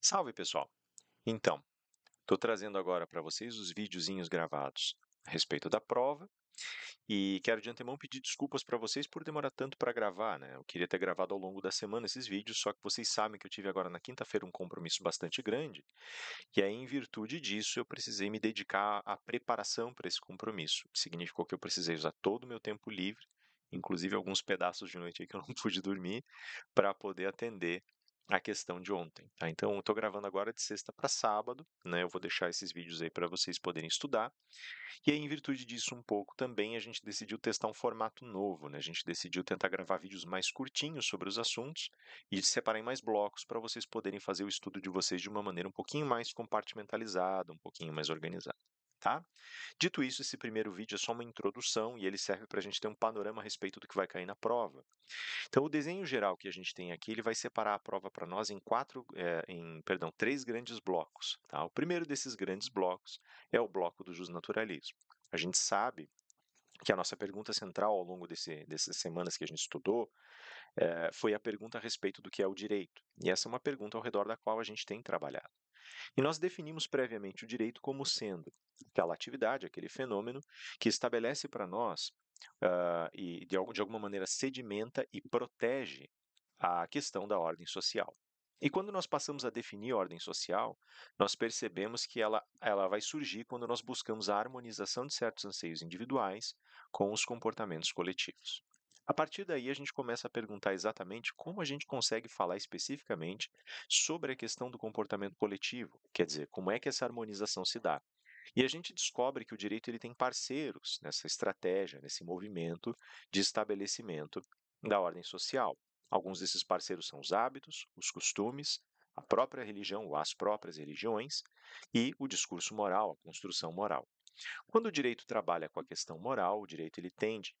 Salve, pessoal! Então, estou trazendo agora para vocês os videozinhos gravados a respeito da prova e quero de antemão pedir desculpas para vocês por demorar tanto para gravar, né? Eu queria ter gravado ao longo da semana esses vídeos, só que vocês sabem que eu tive agora na quinta-feira um compromisso bastante grande e aí, em virtude disso, eu precisei me dedicar à preparação para esse compromisso, que significou que eu precisei usar todo o meu tempo livre, inclusive alguns pedaços de noite que eu não pude dormir, para poder atender a questão de ontem. Tá? Então, eu estou gravando agora de sexta para sábado, né? Eu vou deixar esses vídeos aí para vocês poderem estudar. E aí, em virtude disso, um pouco também, a gente decidiu testar um formato novo, né? A gente decidiu tentar gravar vídeos mais curtinhos sobre os assuntos e separar em mais blocos para vocês poderem fazer o estudo de vocês de uma maneira um pouquinho mais compartimentalizada, um pouquinho mais organizada. Tá? Dito isso, esse primeiro vídeo é só uma introdução e ele serve para a gente ter um panorama a respeito do que vai cair na prova. Então, o desenho geral que a gente tem aqui, ele vai separar a prova para nós em quatro, é, em, perdão, três grandes blocos. Tá? O primeiro desses grandes blocos é o bloco do justnaturalismo. A gente sabe que a nossa pergunta central ao longo desse, dessas semanas que a gente estudou é, foi a pergunta a respeito do que é o direito. E essa é uma pergunta ao redor da qual a gente tem trabalhado. E nós definimos previamente o direito como sendo aquela atividade, aquele fenômeno que estabelece para nós uh, e de, de alguma maneira sedimenta e protege a questão da ordem social. E quando nós passamos a definir ordem social, nós percebemos que ela, ela vai surgir quando nós buscamos a harmonização de certos anseios individuais com os comportamentos coletivos. A partir daí, a gente começa a perguntar exatamente como a gente consegue falar especificamente sobre a questão do comportamento coletivo, quer dizer, como é que essa harmonização se dá. E a gente descobre que o direito ele tem parceiros nessa estratégia, nesse movimento de estabelecimento da ordem social. Alguns desses parceiros são os hábitos, os costumes, a própria religião ou as próprias religiões e o discurso moral, a construção moral. Quando o direito trabalha com a questão moral, o direito ele tende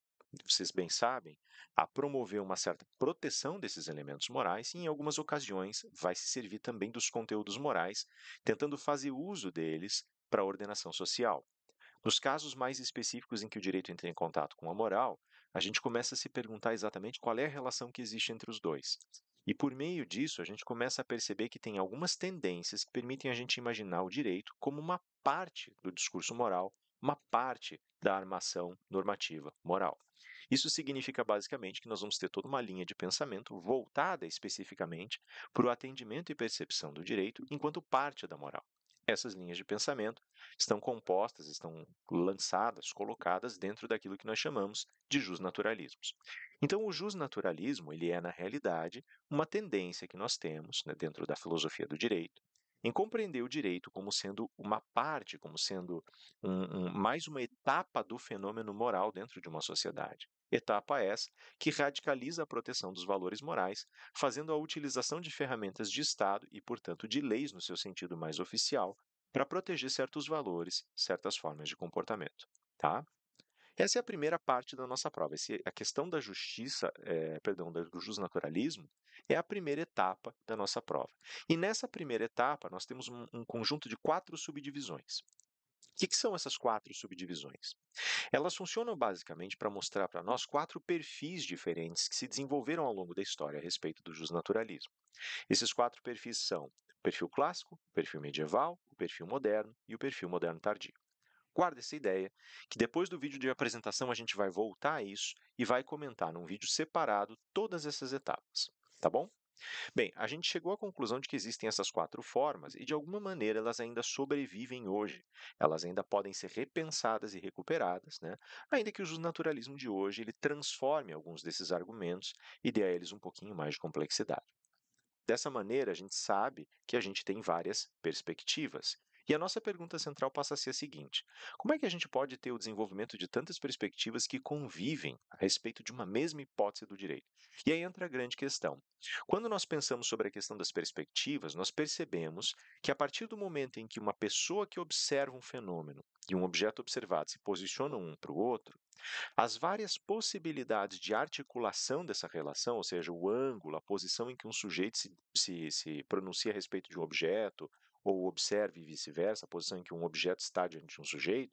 vocês bem sabem, a promover uma certa proteção desses elementos morais e, em algumas ocasiões, vai se servir também dos conteúdos morais, tentando fazer uso deles para a ordenação social. Nos casos mais específicos em que o direito entra em contato com a moral, a gente começa a se perguntar exatamente qual é a relação que existe entre os dois. E por meio disso, a gente começa a perceber que tem algumas tendências que permitem a gente imaginar o direito como uma parte do discurso moral, uma parte da armação normativa moral. Isso significa basicamente que nós vamos ter toda uma linha de pensamento voltada especificamente para o atendimento e percepção do direito enquanto parte da moral. Essas linhas de pensamento estão compostas, estão lançadas, colocadas dentro daquilo que nós chamamos de justnaturalismos. Então, o justnaturalismo ele é, na realidade, uma tendência que nós temos né, dentro da filosofia do direito, em compreender o direito como sendo uma parte, como sendo um, um, mais uma etapa do fenômeno moral dentro de uma sociedade. Etapa essa que radicaliza a proteção dos valores morais, fazendo a utilização de ferramentas de Estado e, portanto, de leis no seu sentido mais oficial, para proteger certos valores, certas formas de comportamento. Tá? Essa é a primeira parte da nossa prova. Esse, a questão da justiça, é, perdão, do justnaturalismo, é a primeira etapa da nossa prova. E nessa primeira etapa, nós temos um, um conjunto de quatro subdivisões. O que, que são essas quatro subdivisões? Elas funcionam basicamente para mostrar para nós quatro perfis diferentes que se desenvolveram ao longo da história a respeito do justnaturalismo. Esses quatro perfis são o perfil clássico, o perfil medieval, o perfil moderno e o perfil moderno tardio. Guarda essa ideia, que depois do vídeo de apresentação a gente vai voltar a isso e vai comentar num vídeo separado todas essas etapas, tá bom? Bem, a gente chegou à conclusão de que existem essas quatro formas e de alguma maneira elas ainda sobrevivem hoje. Elas ainda podem ser repensadas e recuperadas, né? Ainda que o naturalismo de hoje ele transforme alguns desses argumentos e dê a eles um pouquinho mais de complexidade. Dessa maneira, a gente sabe que a gente tem várias perspectivas e a nossa pergunta central passa a ser a seguinte: como é que a gente pode ter o desenvolvimento de tantas perspectivas que convivem a respeito de uma mesma hipótese do direito? E aí entra a grande questão. Quando nós pensamos sobre a questão das perspectivas, nós percebemos que a partir do momento em que uma pessoa que observa um fenômeno e um objeto observado se posicionam um para o outro, as várias possibilidades de articulação dessa relação, ou seja, o ângulo, a posição em que um sujeito se, se, se pronuncia a respeito de um objeto, ou observe e vice-versa, a posição em que um objeto está diante de um sujeito,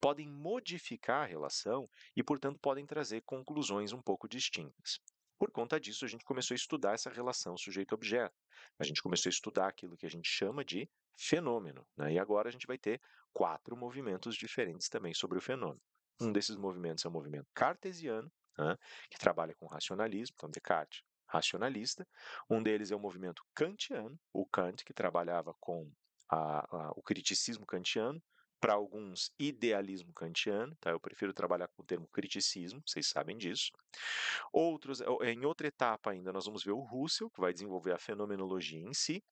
podem modificar a relação e, portanto, podem trazer conclusões um pouco distintas. Por conta disso, a gente começou a estudar essa relação sujeito-objeto. A gente começou a estudar aquilo que a gente chama de fenômeno. Né? E agora a gente vai ter quatro movimentos diferentes também sobre o fenômeno. Um desses movimentos é o movimento cartesiano, né? que trabalha com racionalismo, então Descartes racionalista. Um deles é o movimento kantiano, o Kant, que trabalhava com a, a, o criticismo kantiano, para alguns, idealismo kantiano, tá? eu prefiro trabalhar com o termo criticismo, vocês sabem disso. Outros, em outra etapa ainda, nós vamos ver o Russell, que vai desenvolver a fenomenologia em si,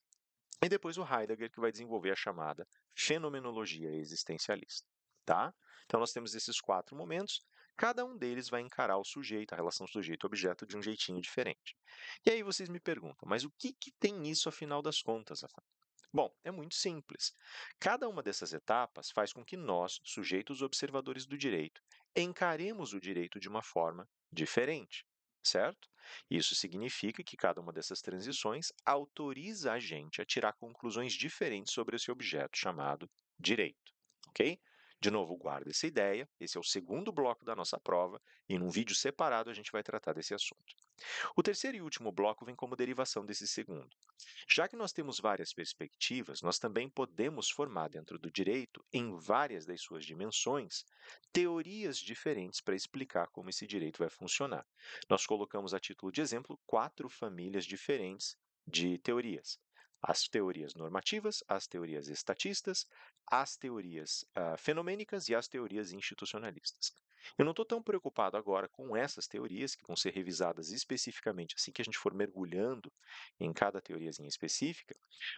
e depois o Heidegger, que vai desenvolver a chamada fenomenologia existencialista. Tá? Então, nós temos esses quatro momentos. Cada um deles vai encarar o sujeito, a relação sujeito-objeto, de um jeitinho diferente. E aí vocês me perguntam, mas o que, que tem isso afinal das contas, Bom, é muito simples. Cada uma dessas etapas faz com que nós, sujeitos observadores do direito, encaremos o direito de uma forma diferente, certo? Isso significa que cada uma dessas transições autoriza a gente a tirar conclusões diferentes sobre esse objeto chamado direito, ok? De novo, guarda essa ideia. Esse é o segundo bloco da nossa prova, e num vídeo separado a gente vai tratar desse assunto. O terceiro e último bloco vem como derivação desse segundo. Já que nós temos várias perspectivas, nós também podemos formar dentro do direito, em várias das suas dimensões, teorias diferentes para explicar como esse direito vai funcionar. Nós colocamos a título de exemplo quatro famílias diferentes de teorias as teorias normativas, as teorias estatistas, as teorias uh, fenomênicas e as teorias institucionalistas. Eu não estou tão preocupado agora com essas teorias, que vão ser revisadas especificamente assim que a gente for mergulhando em cada teoriazinha específica,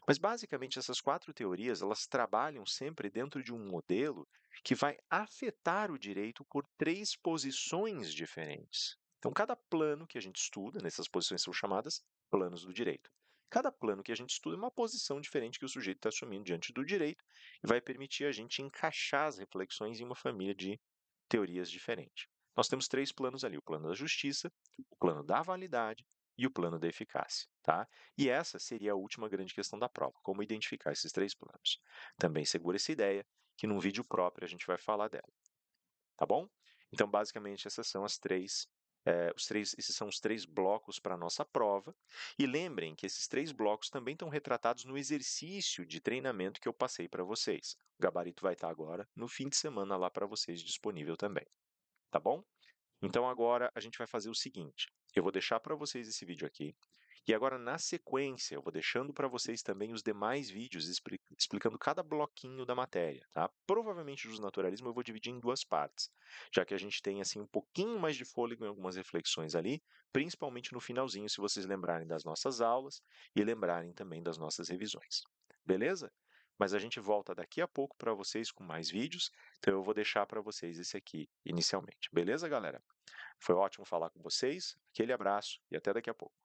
mas basicamente essas quatro teorias elas trabalham sempre dentro de um modelo que vai afetar o direito por três posições diferentes. Então, cada plano que a gente estuda, nessas posições são chamadas planos do direito. Cada plano que a gente estuda é uma posição diferente que o sujeito está assumindo diante do direito e vai permitir a gente encaixar as reflexões em uma família de teorias diferentes. Nós temos três planos ali: o plano da justiça, o plano da validade e o plano da eficácia, tá? E essa seria a última grande questão da prova, como identificar esses três planos. Também segura essa ideia, que num vídeo próprio a gente vai falar dela, tá bom? Então, basicamente, essas são as três é, os três, esses são os três blocos para a nossa prova. E lembrem que esses três blocos também estão retratados no exercício de treinamento que eu passei para vocês. O gabarito vai estar tá agora no fim de semana lá para vocês disponível também. Tá bom? Então agora a gente vai fazer o seguinte: eu vou deixar para vocês esse vídeo aqui. E agora, na sequência, eu vou deixando para vocês também os demais vídeos explicando cada bloquinho da matéria. Tá? Provavelmente, o naturalismo, eu vou dividir em duas partes, já que a gente tem assim um pouquinho mais de fôlego em algumas reflexões ali, principalmente no finalzinho, se vocês lembrarem das nossas aulas e lembrarem também das nossas revisões. Beleza? Mas a gente volta daqui a pouco para vocês com mais vídeos, então eu vou deixar para vocês esse aqui inicialmente. Beleza, galera? Foi ótimo falar com vocês, aquele abraço e até daqui a pouco.